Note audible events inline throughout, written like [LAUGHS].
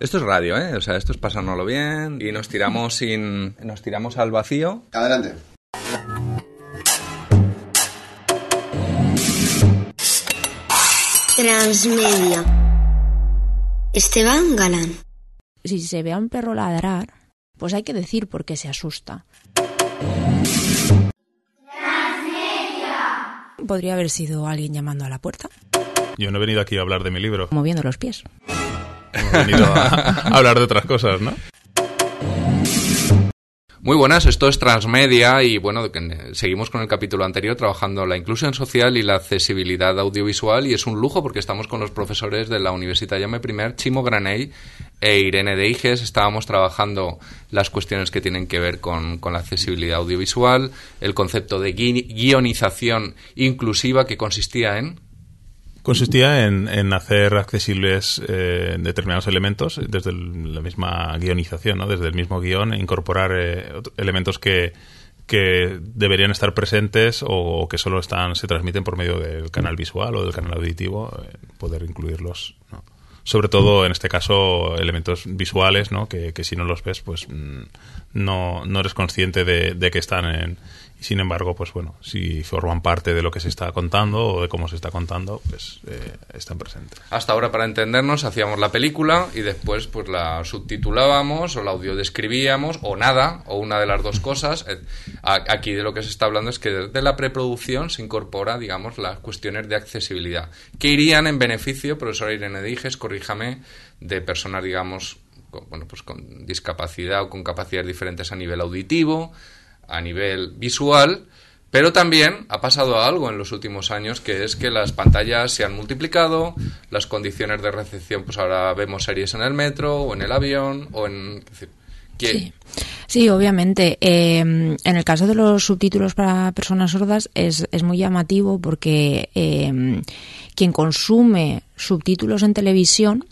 Esto es radio, ¿eh? O sea, esto es pasárnoslo bien y nos tiramos sin... nos tiramos al vacío. Adelante. Transmedia. Esteban Galán. Si se ve a un perro ladrar, pues hay que decir por qué se asusta. Transmedia. Podría haber sido alguien llamando a la puerta. Yo no he venido aquí a hablar de mi libro. Moviendo los pies venido a, [LAUGHS] hablar de otras cosas, ¿no? Muy buenas, esto es Transmedia y bueno, seguimos con el capítulo anterior trabajando la inclusión social y la accesibilidad audiovisual y es un lujo porque estamos con los profesores de la Universidad Llame Primer, Chimo Graney e Irene de Deiges. Estábamos trabajando las cuestiones que tienen que ver con, la accesibilidad audiovisual, el concepto de guionización inclusiva que consistía en... Consistía en, en hacer accesibles eh, determinados elementos desde la misma guionización, ¿no? desde el mismo guión, e incorporar eh, elementos que, que deberían estar presentes o, que solo están se transmiten por medio del canal visual o del canal auditivo, eh, poder incluirlos. Sobre todo, en este caso, elementos visuales, ¿no? que, que si no los ves, pues mm, no, no eres consciente de, de que están en, sin embargo, pues bueno, si forman parte de lo que se está contando o de cómo se está contando, pues eh, están presentes. Hasta ahora, para entendernos, hacíamos la película y después pues la subtitulábamos o la audiodescribíamos o nada, o una de las dos cosas. Eh, aquí de lo que se está hablando es que desde la preproducción se incorpora, digamos, las cuestiones de accesibilidad, que irían en beneficio, profesora Irene Dijes, corríjame, de personas, digamos, bueno, pues con discapacidad o con capacidades diferentes a nivel auditivo, a nivel visual, pero también ha pasado algo en los últimos años, que es que las pantallas se han multiplicado, las condiciones de recepción, pues ahora vemos series en el metro o en el avión o en... sí. obviamente. Em, en el caso de los subtítulos para personas sordas es, es muy llamativo porque em, quien consume subtítulos en televisión,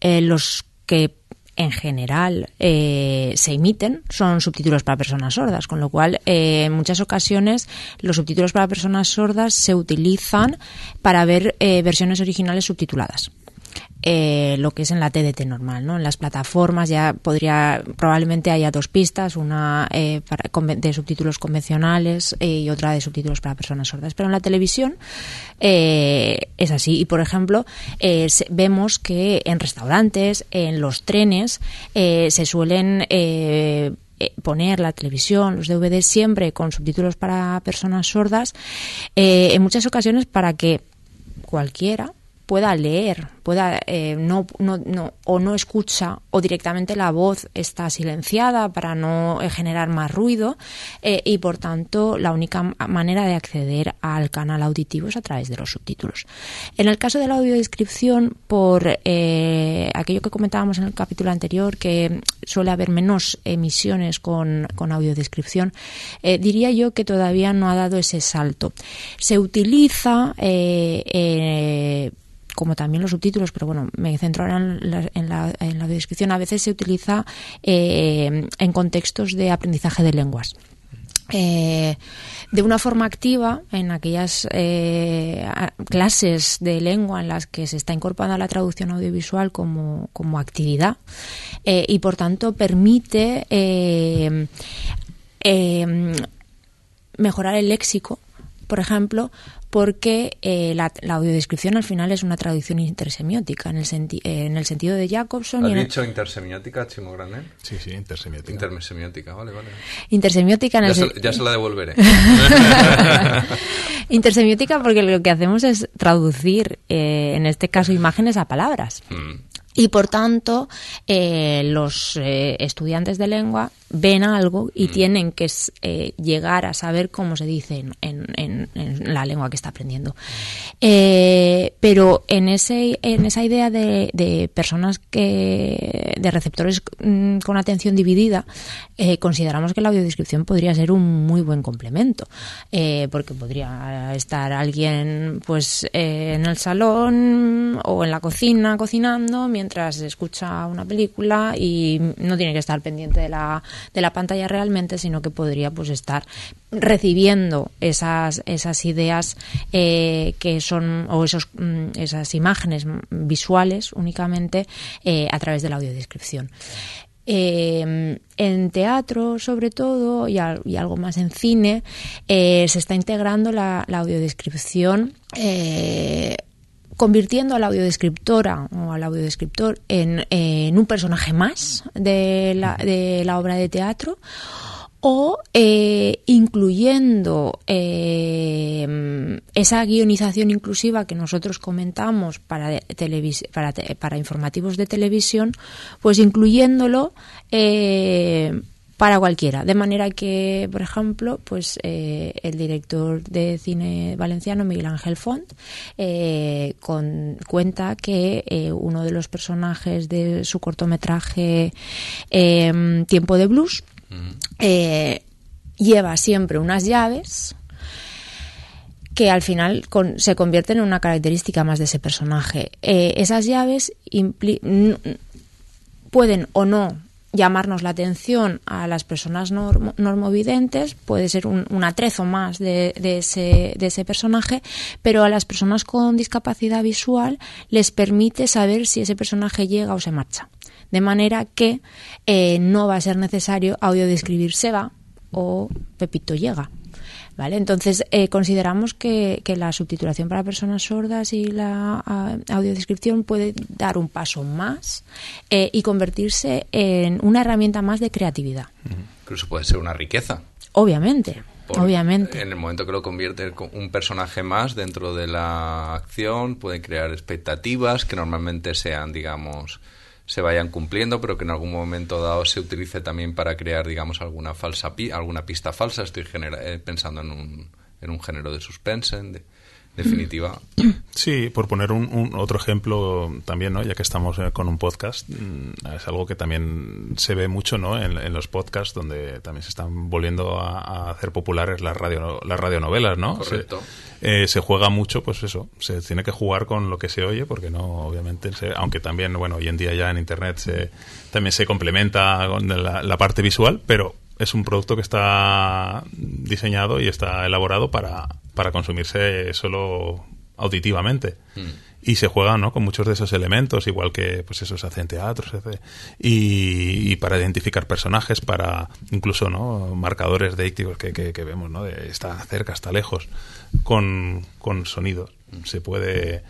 eh, los que en general eh, se emiten, son subtítulos para personas sordas, con lo cual eh, en muchas ocasiones los subtítulos para personas sordas se utilizan para ver eh, versiones originales subtituladas. Eh, lo que es en la TDT normal, ¿no? En las plataformas ya podría, probablemente haya dos pistas, una eh, de subtítulos convencionales eh, y otra de subtítulos para personas sordas. Pero en la televisión es así. Y por ejemplo, vemos que en restaurantes, en los trenes, se suelen poner la televisión, los DVDs siempre con subtítulos para personas sordas, en muchas ocasiones para que cualquiera pueda leer, pueda eh, no, o no escucha o directamente la voz está silenciada para no eh, generar más ruido eh, y por tanto la única manera de acceder al canal auditivo es a través de los subtítulos. En el caso de la audiodescripción, por aquello que comentábamos en el capítulo anterior, que suele haber menos emisiones con, con audiodescripción, diría yo que todavía no ha dado ese salto. Se utiliza como también los subtítulos, pero bueno, me centro ahora en la, descripción, a veces se utiliza eh, en contextos de aprendizaje de lenguas. Eh, de una forma activa en aquellas eh, clases de lengua en las que se está incorporando la traducción audiovisual como, actividad y por tanto permite mejorar el léxico, por ejemplo, porque eh, la, la, audiodescripción al final es una traducción intersemiótica en el, eh, en el sentido de Jacobson. ¿Has dicho intersemiótica, Chimo Grande? Sí, sí, intersemiótica. Intersemiótica, vale, vale. Intersemiótica en ya el se, ya se la devolveré. [LAUGHS] intersemiótica porque lo que hacemos es traducir, eh, en este caso, imágenes a palabras. Mm y por tanto eh, los eh, estudiantes de lengua ven algo y mm. tienen que eh, llegar a saber cómo se dice en, la lengua que está aprendiendo. pero en, ese, en esa idea de, personas que, de receptores mm, con atención dividida, consideramos que la audiodescripción podría ser un muy buen complemento, porque podría estar alguien pues en el salón o en la cocina cocinando mientras escucha una película y no tiene que estar pendiente de la, pantalla realmente, sino que podría pues estar recibiendo esas, esas ideas eh, que son o esos, mm, esas imágenes visuales únicamente eh, a través de la audiodescripción. Eh, en teatro, sobre todo, y, algo más en cine, se está integrando la, audiodescripción eh, convirtiendo a la audiodescriptora o al audiodescriptor en, un personaje más de la, de la obra de teatro o eh, incluyendo eh, esa guionización inclusiva que nosotros comentamos para, para, para informativos de televisión, pues incluyéndolo eh, para cualquiera. De manera que, por ejemplo, pues eh, el director de cine valenciano, Miguel Ángel Font, eh, cuenta que eh, uno de los personajes de su cortometraje em, Tiempo de Blues lleva siempre unas llaves que al final se convierten en una característica más de ese personaje. esas llaves pueden o no llamarnos la atención a las personas normovidentes, puede ser un, atrezo más de, ese, personaje, pero a las personas con discapacidad visual les permite saber si ese personaje llega o se marcha. De manera que eh, no va a ser necesario audiodescribir Seba o Pepito llega entonces, eh, consideramos que, la subtitulación para personas sordas y la audiodescripción puede dar un paso más eh, y convertirse en una herramienta más de creatividad. Incluso puede ser una riqueza. Obviamente. Obviamente. En el momento que lo convierte en un personaje más dentro de la acción, puede crear expectativas que normalmente sean, digamos, se vayan cumpliendo, pero que en algún momento dado se utilice también para crear, digamos, alguna falsa alguna pista falsa. Estoy eh, pensando en un, en un género de suspense, definitiva. Sí, por poner un, otro ejemplo también, ¿no? ya que estamos eh, con un podcast, mm, es algo que también se ve mucho ¿no? en, los podcasts, donde también se están volviendo a, hacer populares las, radio, las radionovelas. ¿no? Correcto. Eh, se, juega mucho, pues eso, se tiene que jugar con lo que se oye, porque no, obviamente, aunque también, bueno, hoy en día ya en Internet se, también se complementa con la parte visual, pero es un producto que está diseñado y está elaborado para para consumirse solo auditivamente. Mm. Y se juega ¿no? con muchos de esos elementos, igual que pues eso se hace en teatro, y, para identificar personajes, para incluso ¿no? marcadores de que, que, vemos, ¿no? De está cerca, está lejos, con, con sonidos. Mm. Se puede...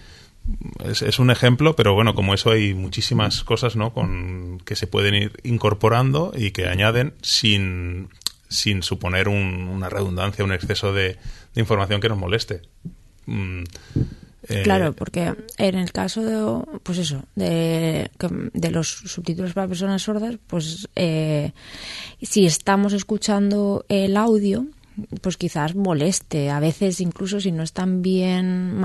Es, es, un ejemplo, pero bueno, como eso hay muchísimas mm. cosas ¿no? con, que se pueden ir incorporando y que añaden sin sin suponer una redundancia, un exceso de, información que nos moleste. Mm, eh, claro, porque en el caso de, pues eso, de, los subtítulos para personas sordas, pues eh, si estamos escuchando el audio, pues quizás moleste. A veces, incluso si no están bien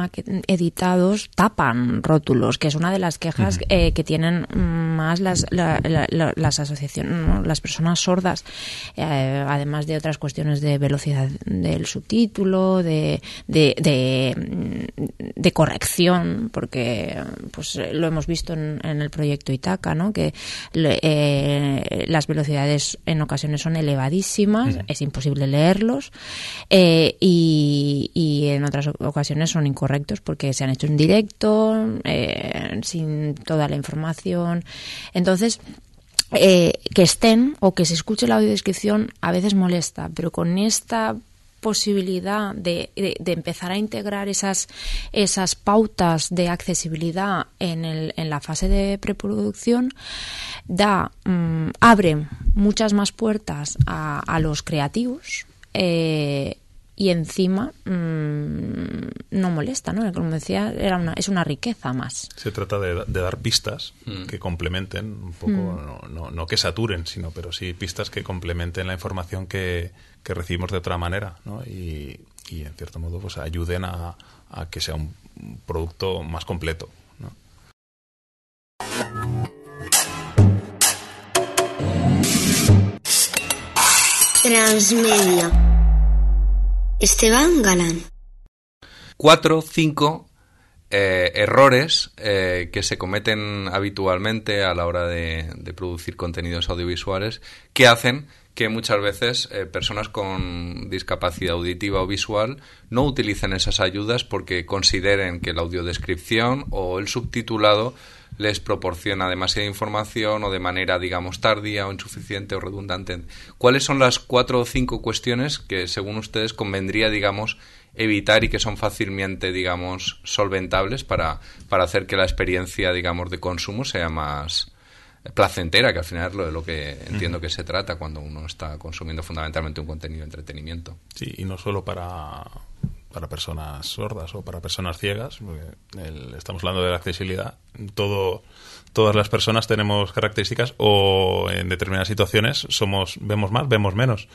editados, tapan rótulos, que es una de las quejas eh, que tienen más las, las asociaciones, las personas sordas, eh, además de otras cuestiones de velocidad del subtítulo, de, de, corrección, porque pues lo hemos visto en, el proyecto Itaca, ¿no? que eh, las velocidades en ocasiones son elevadísimas, es imposible leerlos eh, y, en otras ocasiones son incorrectos porque se han hecho en directo, eh, sin toda la información. Entonces, eh, que estén o que se escuche la audiodescripción a veces molesta, pero con esta posibilidad de, empezar a integrar esas, esas pautas de accesibilidad en, la fase de preproducción da, mm, abre muchas más puertas a los creativos eh, y encima mm, no molesta, ¿no? Como decía, era una, es una riqueza más. Se trata de, dar pistas mm. que complementen un poco, mm. no, no, no, que saturen, sino, pero sí pistas que complementen la información que, recibimos de otra manera, ¿no? Y, y en cierto modo, pues ayuden a, a que sea un producto más completo, ¿no? Transmedia. Esteban Galán. Cuatro, cinco eh, errores eh, que se cometen habitualmente a la hora de, producir contenidos audiovisuales que hacen que muchas veces eh, personas con discapacidad auditiva o visual no utilicen esas ayudas porque consideren que la audiodescripción o el subtitulado les proporciona demasiada información o de manera, digamos, tardía o insuficiente o redundante. ¿Cuáles son las cuatro o cinco cuestiones que, según ustedes, convendría, digamos, evitar y que son fácilmente, digamos, solventables para, para hacer que la experiencia, digamos, de consumo sea más placentera, que al final es lo de lo que entiendo que se trata cuando uno está consumiendo fundamentalmente un contenido de entretenimiento. Sí, y no solo para para personas sordas o para personas ciegas. estamos hablando de la accesibilidad. todas las personas tenemos características o en determinadas situaciones somos vemos más, vemos menos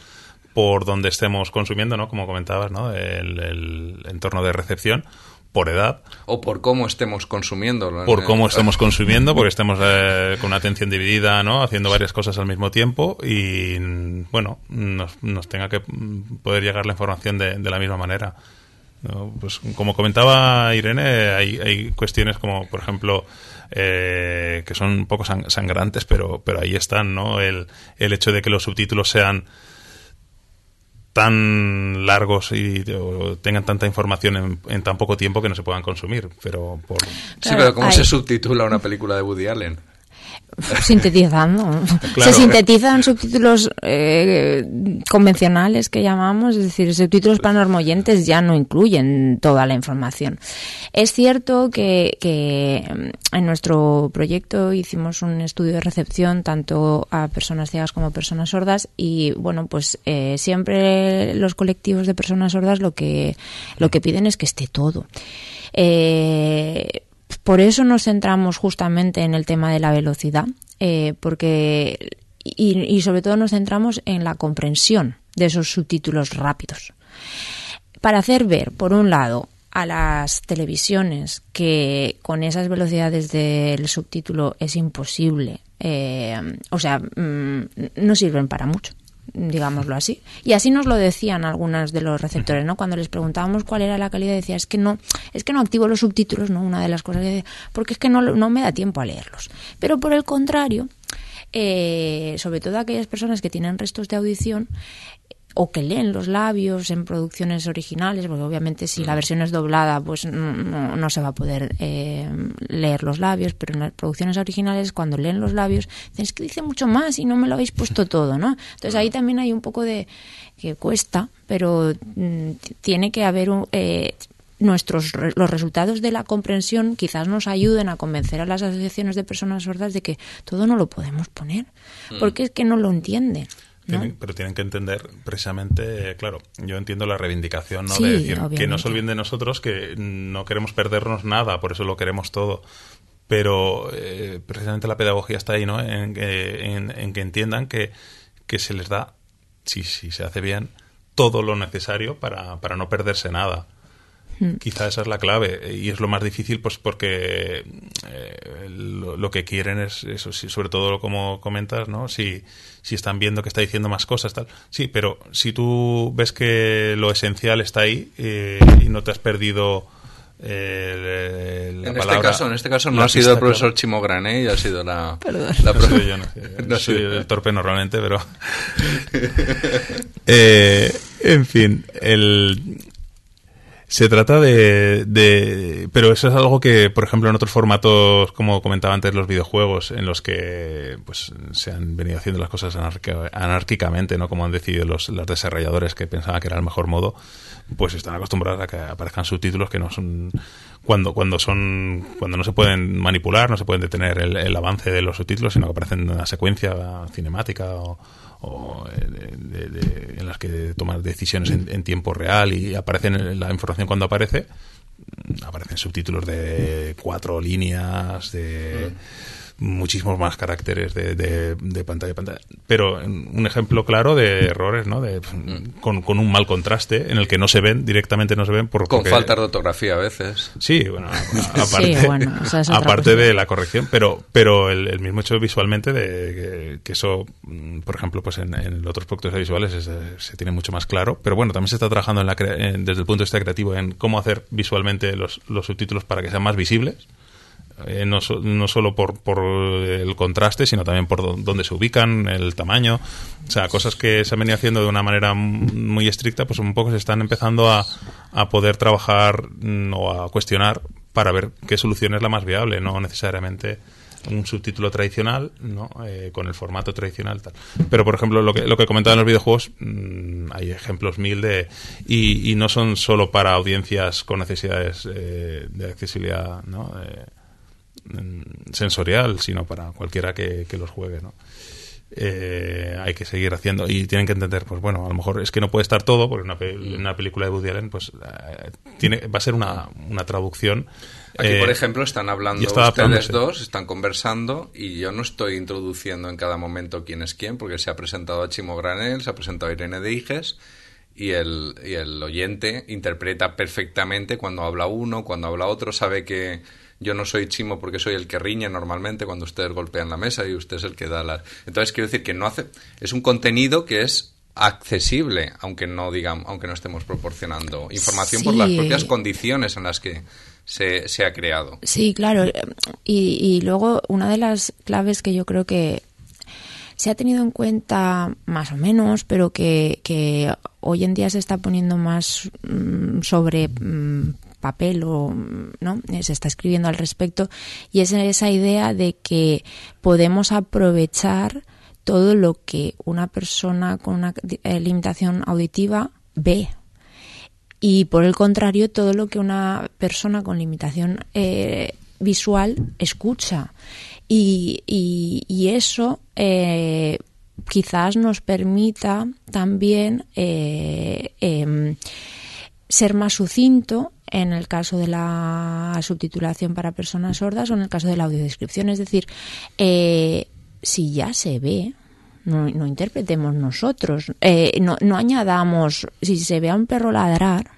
por donde estemos consumiendo, ¿no? Como comentabas, ¿no? El, entorno de recepción por edad. O por cómo estemos consumiendo. Por cómo [LAUGHS] estemos consumiendo, porque estemos eh, con una atención dividida, ¿no? Haciendo varias cosas al mismo tiempo y, bueno, nos, tenga que poder llegar la información de, de la misma manera pues como comentaba Irene, hay, cuestiones como, por ejemplo, eh, que son un poco sangrantes, pero, ahí están, ¿no? El, el hecho de que los subtítulos sean tan largos y tengan tanta información en, tan poco tiempo que no se puedan consumir. Pero por... Sí, pero ¿cómo se subtitula una película de Woody Allen? sintetizando. Se eh. sintetizan subtítulos eh, convencionales que llamamos, es decir, subtítulos panormoyentes ya no incluyen toda la información. Es cierto que, mm, en nuestro proyecto hicimos un estudio de recepción tanto a personas ciegas como a personas sordas y bueno, pues eh, siempre los colectivos de personas sordas lo que lo que piden es que esté todo. Eh, por eso nos centramos justamente en el tema de la velocidad, eh, porque y, sobre todo nos centramos en la comprensión de esos subtítulos rápidos. Para hacer ver, por un lado, a las televisiones que con esas velocidades del subtítulo es imposible, eh, o sea, mm, no sirven para mucho digámoslo así. Y así nos lo decían algunas de los receptores, ¿no? Cuando les preguntábamos cuál era la calidad, decía, es que no, es que no activo los subtítulos, ¿no? Una de las cosas que porque es que no, no me da tiempo a leerlos. Pero por el contrario, eh, sobre todo aquellas personas que tienen restos de audición, o que leen los labios en producciones originales, porque obviamente si la mm. versión es doblada, pues no, se va a poder eh, leer los labios, pero en las producciones originales cuando leen los labios, es que dice mucho más y no me lo habéis puesto [LAUGHS] todo, ¿no? Entonces ahí también hay un poco de que cuesta, pero mm, tiene que haber eh, nuestros los resultados de la comprensión quizás nos ayuden a convencer a las asociaciones de personas sordas de que todo no lo podemos poner mm. porque es que no lo entienden pero tienen que entender precisamente, claro, yo entiendo la reivindicación, ¿no? de decir que no se olviden de nosotros, que no queremos perdernos nada, por eso lo queremos todo. Pero eh, precisamente la pedagogía está ahí, ¿no? En, que entiendan que, se les da, si, si se hace bien, todo lo necesario para, para no perderse nada. Hmm. Quizá esa es la clave y es lo más difícil, pues porque eh, lo, que quieren es eso, sobre todo como comentas, ¿no? Si, si están viendo que está diciendo más cosas, tal. Sí, pero si tú ves que lo esencial está ahí eh, y no te has perdido... Eh, en, este caso, en este caso no ha sido el profesor Chimogran, ¿eh? ha sido la, [LAUGHS] Perdón. la no soy yo, no, [LAUGHS] el torpe normalmente, pero... [LAUGHS] Eh, en fin, el, se trata de, de, Pero eso es algo que, por ejemplo, en otros formatos, como comentaba antes, los videojuegos, en los que pues se han venido haciendo las cosas anárquicamente, ¿no? Como han decidido los, los desarrolladores que pensaban que era el mejor modo, pues están acostumbrados a que aparezcan subtítulos que no son cuando, cuando son cuando no se pueden manipular, no se pueden detener el, el avance de los subtítulos, sino que aparecen en una secuencia cinemática o, o eh, en las que tomas decisiones en, tiempo real y aparecen la información cuando aparece, aparecen subtítulos de cuatro líneas, de... Mm muchísimos más caracteres de, de, pantalla a pantalla. Pero mm, un ejemplo claro de errores, ¿no? De, pues, mm. con, un mal contraste en el que no se ven, directamente no se ven. Por, con falta de ortografía a veces. Sí, bueno, [LAUGHS] aparte, de la corrección, pero, pero el, mismo hecho visualmente de que, eso, mm, por ejemplo, pues en, en otros productos visuales se tiene mucho más claro. Pero bueno, también se está trabajando en la, desde el punto de vista creativo en cómo hacer visualmente los, los subtítulos para que sean más visibles eh, no, no, solo por, el contraste, sino también por dónde se ubican, el tamaño. O sea, cosas que se han venido haciendo de una manera muy estricta, pues un poco se están empezando a, a poder trabajar mm, o a cuestionar para ver qué solución es la más viable, no necesariamente un subtítulo tradicional, ¿no? Eh, con el formato tradicional tal. Pero por ejemplo, lo que, lo que comentaba en los videojuegos, mm, hay ejemplos mil de y, no son solo para audiencias con necesidades eh, de accesibilidad, ¿no? Mm, sensorial, sino para cualquiera que, los juegue, ¿no? Eh, hay que seguir haciendo y tienen que entender pues bueno a lo mejor es que no puede estar todo porque una, película de Woody Allen pues eh, va a ser una, traducción aquí por eh, ejemplo están hablando ustedes dos están conversando y yo no estoy introduciendo en cada momento quién es quién porque se ha presentado a Chimo Granel se ha presentado a Irene de y y el oyente interpreta perfectamente cuando habla uno cuando habla otro sabe que yo no soy chimo porque soy el que riñe normalmente cuando ustedes golpean la mesa y usted es el que da las... Entonces quiero decir que no hace... Es un contenido que es accesible, aunque no digamos, aunque no estemos proporcionando información por las propias condiciones en las que se, ha creado. Sí, claro. Eh, y, luego una de las claves que yo creo que se ha tenido en cuenta más o menos, pero que, hoy en día se está poniendo más mm, sobre mm, papel o no eh, se está escribiendo al respecto y es esa idea de que podemos aprovechar todo lo que una persona con una eh, limitación auditiva ve y por el contrario todo lo que una persona con limitación eh, visual escucha y, eso quizás nos permita también em, ser más sucinto en el caso de la subtitulación para personas sordas o en el caso de la audiodescripción. Es decir, eh, si ya se ve, no, interpretemos nosotros, eh, no, añadamos, si se ve a un perro ladrar,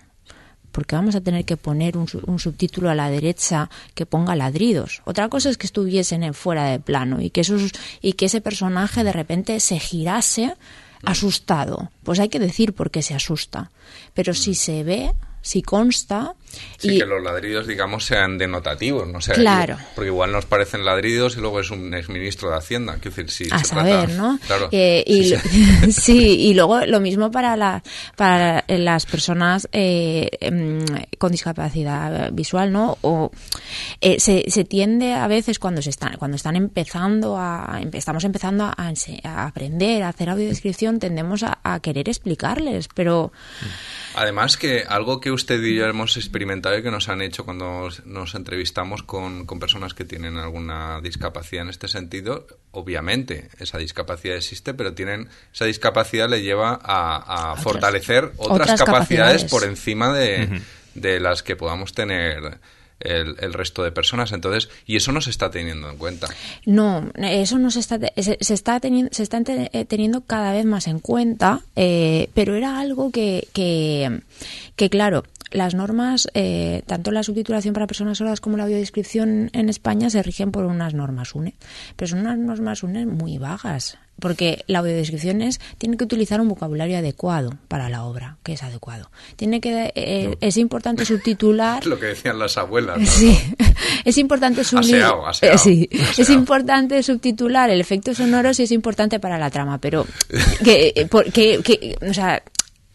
porque vamos a tener que poner un, subtítulo a la derecha que ponga ladridos. Otra cosa es que estuviesen en fuera de plano y que, esos, y que ese personaje de repente se girase asustado. Pues hay que decir por qué se asusta. Pero si se ve, si consta. y... que los ladridos digamos, sean denotativos, no sea, Claro. Porque igual nos parecen ladridos y luego es un exministro de Hacienda. decir, a saber, ¿no? Eh, y, [LAUGHS] sí, y luego lo mismo para, la, para las personas eh, em, con discapacidad visual, ¿no? O eh, se, se, tiende a veces cuando se están, cuando están empezando a, estamos empezando a, aprender, a hacer audiodescripción, tendemos a, querer explicarles, pero... Mm. Además que algo que usted y yo hemos experimentado y que nos han hecho cuando nos entrevistamos con, personas que tienen alguna discapacidad en este sentido, obviamente esa discapacidad existe, pero tienen esa discapacidad le lleva a, fortalecer otras, capacidades, por encima de las que podamos tener el, resto de personas. Entonces, y eso no se está teniendo en cuenta. No, eso no se está, se, está teniendo, se está eh, teniendo cada vez más en cuenta, eh, pero era algo que, que, claro, las normas, eh, tanto la subtitulación para personas sordas como la audiodescripción en España se rigen por unas normas UNE, pero son unas normas UNE muy vagas porque la audiodescripción es, tiene que utilizar un vocabulario adecuado para la obra, que es adecuado. Tiene que, eh, eh, es importante subtitular... [LAUGHS] Lo que decían las abuelas. Sí, [LAUGHS] es importante subtitular... [LAUGHS] sí. es importante subtitular el efecto sonoro si es importante para la trama, pero eh, que, que, que sea,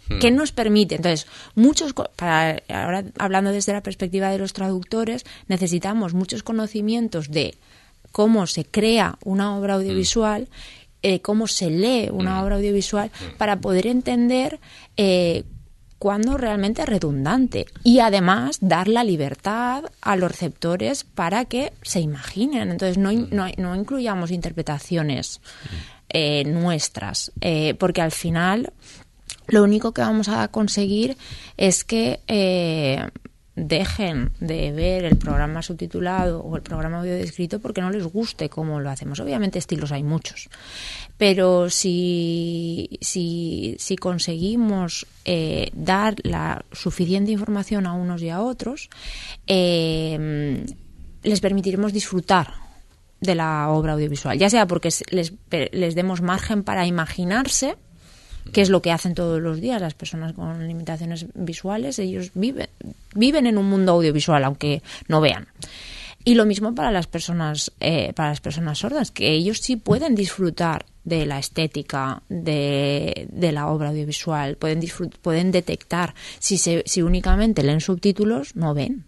hmm. que nos permite. Entonces, muchos, para, ahora hablando desde la perspectiva de los traductores, necesitamos muchos conocimientos de cómo se crea una obra hmm. audiovisual eh, cómo se lee una mm. obra audiovisual mm. para poder entender eh, cuando realmente es redundante y además dar la libertad a los receptores para que se imaginen. Entonces no, mm. incluyamos interpretaciones eh, nuestras, eh, porque al final lo único que vamos a conseguir es que dejen de ver el programa subtitulado o el programa audio descrito porque no les guste cómo lo hacemos. Obviamente estilos hay muchos, pero si, si conseguimos eh, dar la suficiente información a unos y a otros, em, les permitiremos disfrutar de la obra audiovisual, ya sea porque les, les demos margen para imaginarse que es lo que hacen todos los días las personas con limitaciones visuales. Ellos viven, viven en un mundo audiovisual, aunque no vean. Y lo mismo para las personas, eh, para las personas sordas, que ellos sí pueden disfrutar de la estética de, la obra audiovisual, pueden, pueden detectar si, se, si únicamente leen subtítulos, no ven.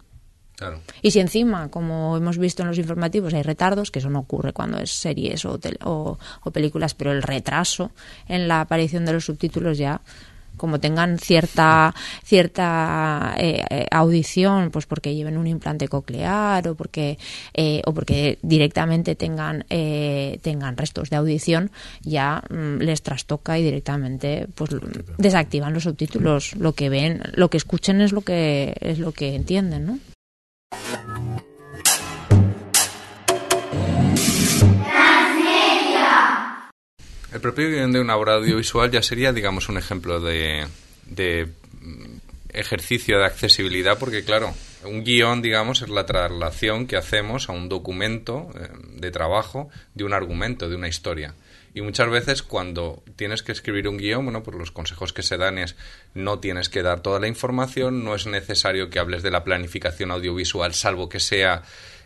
Y si encima, como hemos visto en los informativos, hay retardos, que eso no ocurre cuando es series o, o, películas, pero el retraso en la aparición de los subtítulos ya como tengan cierta cierta eh, eh, audición pues porque lleven un implante coclear o porque eh, o porque directamente tengan tengan restos de audición ya mm, les trastoca y directamente pues desactivan los subtítulos lo que ven lo que escuchen es lo que es lo que entienden no El propio guión de una obra audiovisual ya sería, digamos, un ejemplo de, de mm, ejercicio de accesibilidad, porque claro, un guión, digamos, es la traslación que hacemos a un documento eh, de trabajo de un argumento, de una historia. Y muchas veces cuando tienes que escribir un guión, bueno, por pues los consejos que se dan es no tienes que dar toda la información, no es necesario que hables de la planificación audiovisual, salvo que sea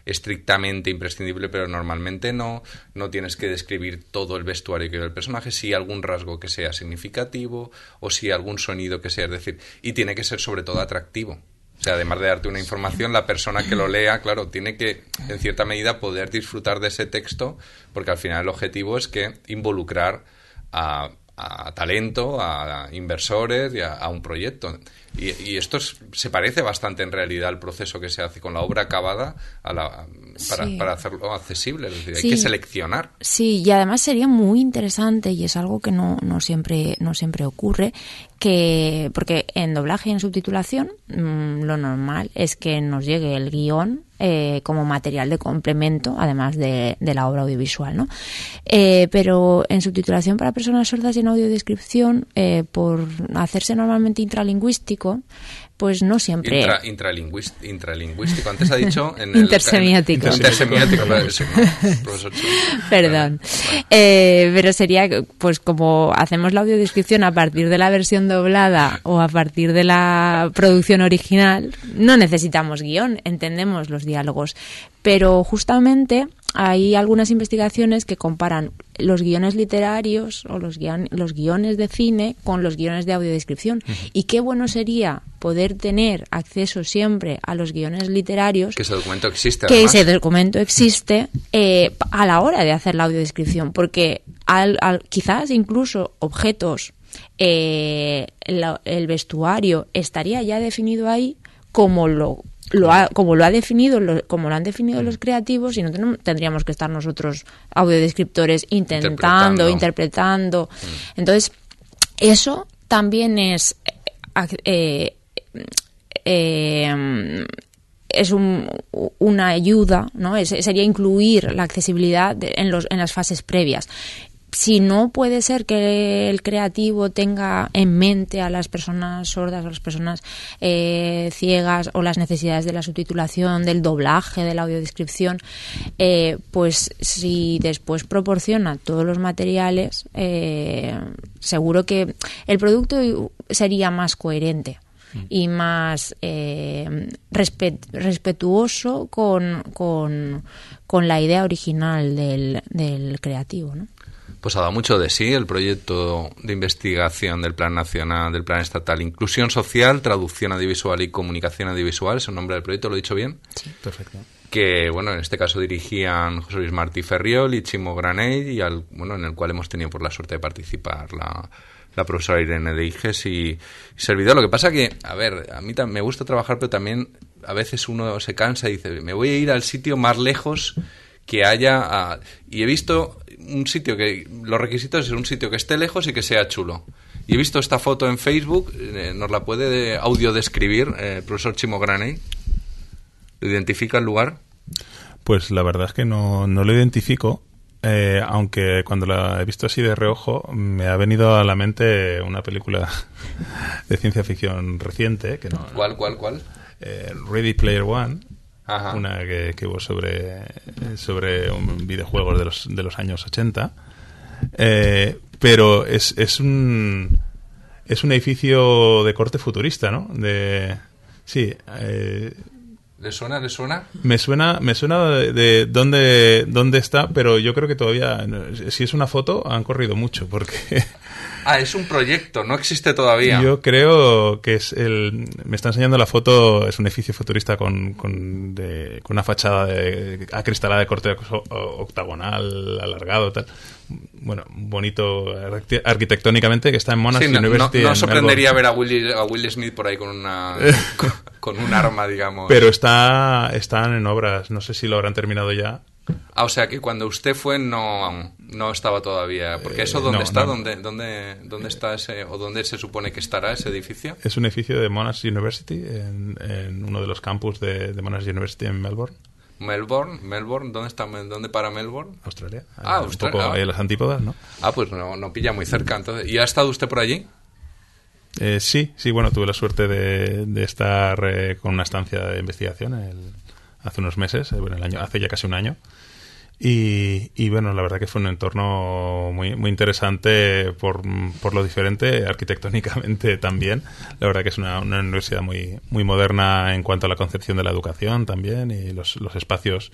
estrictamente imprescindible, pero normalmente no. No tienes que describir todo el vestuario que el personaje, si algún rasgo que sea significativo o si algún sonido que sea. Es decir, y tiene que ser sobre todo atractivo. O sea, además de darte una información, la persona que lo lea, claro, tiene que, en cierta medida, poder disfrutar de ese texto, porque al final el objetivo es que involucrar a, a talento, a inversores y a un proyecto. Y, esto se parece bastante en realidad al proceso que se hace con la obra acabada para, hacerlo accesible. hay que seleccionar. Sí, y además sería muy interesante, y es algo que no, siempre, no siempre ocurre, que porque en doblaje y en subtitulación mm, lo normal es que nos llegue el guión eh, como material de complemento, además de, la obra audiovisual, ¿no? Eh, pero en subtitulación para personas sordas y en audiodescripción, eh, por hacerse normalmente intralingüístico, pues no siempre. intralingüístico, antes ha dicho. En Perdón. Eh, pero sería, pues como hacemos la audiodescripción a partir de la versión doblada o a partir de la producción original, no necesitamos guión, entendemos los diálogos. Pero justamente hay algunas investigaciones que comparan los guiones literarios o los, guiones de cine con los guiones de audiodescripción. Y qué bueno sería poder tener acceso siempre a los guiones literarios. Que ese documento existe. Que ese documento existe eh, a la hora de hacer la audiodescripción, porque al, quizás incluso objetos, eh, el vestuario, estaría ya definido ahí como lo lo como lo ha definido como lo han definido los creativos y no tendríamos que estar nosotros audiodescriptores intentando interpretando, mm. entonces eso también es eh, eh, eh, es una ayuda, ¿no? sería incluir la accesibilidad en, los, en las fases previas si no puede ser que el creativo tenga en mente a las personas sordas, a las personas eh, ciegas o las necesidades de la subtitulación, del doblaje, de la audiodescripción, eh, pues si después proporciona todos los materiales, eh, seguro que el producto sería más coherente y más respetuoso con, la idea original del, del creativo. ¿no? Pues ha dado mucho de sí el proyecto de investigación del Plan Nacional, del Plan Estatal Inclusión Social, Traducción Audiovisual y Comunicación Audiovisual, es el nombre del proyecto, ¿lo he dicho bien? Sí, perfecto. Que, bueno, en este caso dirigían José Luis Martí Ferriol y Chimo Granell, y al, bueno, en el cual hemos tenido por la suerte de participar la, profesora Irene de y, y servidor. Lo que pasa que, a ver, a mí me gusta trabajar, pero también a veces uno se cansa y dice, me voy a ir al sitio más lejos que haya... Y he visto un sitio que los requisitos es un sitio que esté lejos y que sea chulo. Y he visto esta foto en Facebook, eh, nos la puede audio describir eh, el profesor Chimo Graney. ¿Identifica el lugar? Pues la verdad es que no, no lo identifico, eh, aunque cuando la he visto así de reojo me ha venido a la mente una película [LAUGHS] de ciencia ficción reciente. Que ¿Cuál, cuál, cuál? Ready Player One una que, hubo sobre, sobre un videojuegos de los, de los años 80. Eh, pero es, es un es un edificio de corte futurista, ¿no? De, sí. Eh, ¿Le suena? suena? Me suena, me suena de, de dónde, dónde, está, pero yo creo que todavía, si es una foto, han corrido mucho, porque Ah, es un proyecto, no existe todavía. Yo creo que es el. Me está enseñando la foto, es un edificio futurista con, con, una fachada de, acristalada de corte octagonal, alargado, tal. Bueno, bonito arquitectónicamente, que está en Monash sí, no, No, sorprendería ver a Will, a Will Smith por ahí con una. [LAUGHS] con un arma, digamos. Pero está, están en obras, no sé si lo habrán terminado ya Ah, o sea que cuando usted fue no, no estaba todavía. Porque eso, eh, ¿dónde está? ¿Dónde, dónde, está ese, o dónde se supone que estará ese edificio? Es un edificio de Monash University, en, uno de los campus de, Monash University en Melbourne. Melbourne, Melbourne, ¿dónde está dónde para Melbourne? Australia. Ah, Australia. ahí las antípodas, ¿no? Ah, pues no, no pilla muy cerca. Entonces, ¿y ha estado usted por allí? Eh, sí, sí, bueno, tuve la suerte de, estar eh, con una estancia de investigación el, hace unos meses, eh, bueno, el año, hace ya casi un año. Y, y, bueno, la verdad que fue un entorno muy, muy interesante por, por, lo diferente, arquitectónicamente [LAUGHS] también. La verdad que es una, una, universidad muy, muy moderna en cuanto a la concepción de la educación también y los, los espacios.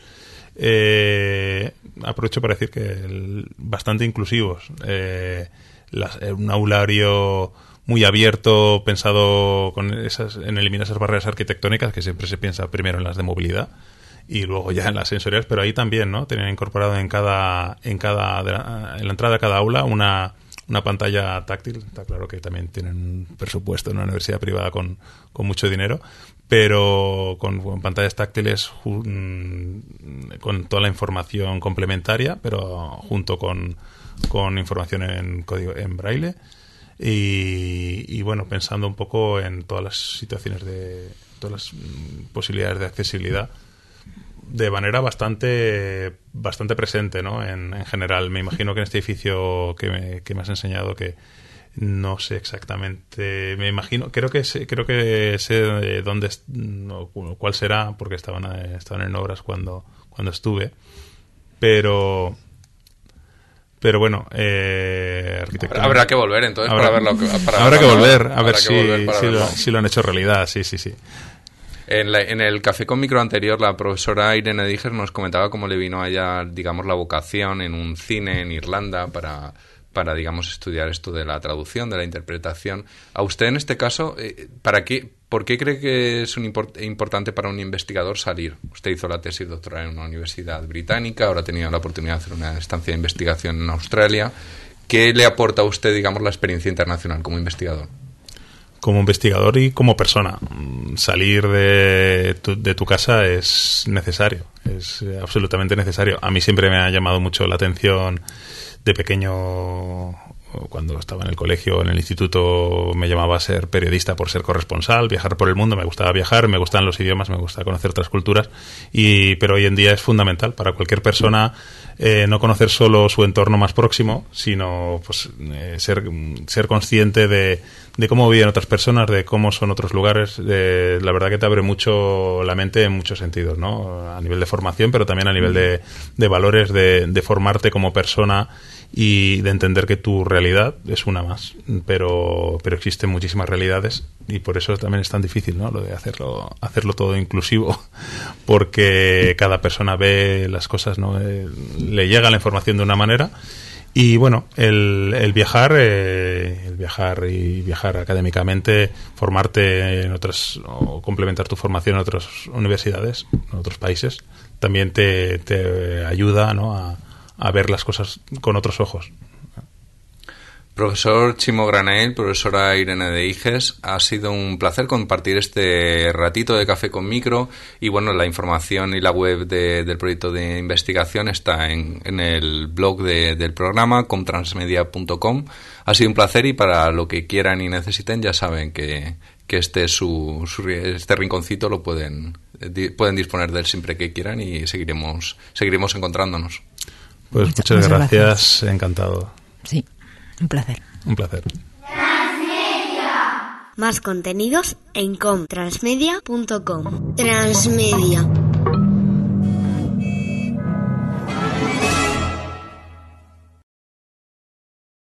Eh, aprovecho para decir que bastante inclusivos. Eh, un aulario muy abierto, pensado con esas, en eliminar esas barreras arquitectónicas que siempre se piensa primero en las de movilidad y luego ya en las sensoriales, pero ahí también, ¿no? Tenían incorporado en cada, en cada, en la entrada de cada aula una, una pantalla táctil. Está claro que también tienen un presupuesto en una universidad privada con, mucho dinero, pero con, pantallas táctiles mm, con toda la información complementaria, pero junto con, con información en código en braille y, bueno, pensando un poco en todas las situaciones de todas las mm, posibilidades de accesibilidad de manera bastante bastante presente ¿no? en, general. Me imagino que en este edificio que me, has enseñado que, no sé exactamente. Me imagino, creo que sé, creo que sé dónde cuál será, porque estaban, estaban en obras cuando, cuando estuve. Pero pero bueno, eh, Habrá que volver entonces para verlo. habrá que volver, a ver si, lo, han hecho realidad, sí, sí, sí. En, el café con micro anterior, la profesora Irene Dijer nos comentaba cómo le vino allá digamos, la vocación en un cine en Irlanda para para, digamos, estudiar esto de la traducción, de la interpretación. A usted, en este caso, eh, ¿para qué, ¿por qué cree que es importante para un investigador salir? Usted hizo la tesis doctoral en una universidad británica, ahora ha tenido la oportunidad de hacer una estancia de investigación en Australia. ¿Qué le aporta a usted, digamos, la experiencia internacional como investigador? como investigador y como persona. Salir de de tu, casa es necesario, es absolutamente necesario. A mí siempre me ha llamado mucho la atención de pequeño cuando estaba en el colegio, en el instituto, me llamaba a ser periodista por ser corresponsal, viajar por el mundo, me gustaba viajar, me gustan los idiomas, me gusta conocer otras culturas, y, pero hoy en día es fundamental para cualquier persona eh, no conocer solo su entorno más próximo, sino pues, eh, ser, ser consciente de, cómo viven otras personas, de cómo son otros lugares. la verdad que te abre mucho la mente en muchos sentidos, ¿no? A nivel de formación, pero también a nivel de, valores, de, de formarte como persona y de entender que tu realidad es una más, pero, pero existen muchísimas realidades y por eso también es tan difícil, ¿no? Lo de hacerlo, hacerlo todo inclusivo, [LAUGHS] porque cada persona ve las cosas, ¿no? Eh, le llega la información de una manera y bueno, el, viajar, eh, el viajar y viajar académicamente, formarte en otras o complementar tu formación en otras universidades, en otros países, también te, te ayuda, ¿no? A, a ver las cosas con otros ojos. Profesor Chimo Granel, profesora Irene de Iges, ha sido un placer compartir este ratito de café con micro y bueno, la información y la web del proyecto de investigación está en, el blog del programa comtransmedia.com. Ha sido un placer y para lo que quieran y necesiten ya saben que, que este, su, este rinconcito lo pueden, pueden disponer de él siempre que quieran y seguiremos, seguiremos encontrándonos. Pues muchas, gracias. gracias, encantado. Sí, un placer. Un placer. Transmedia. Más contenidos en comtransmedia.com. Transmedia.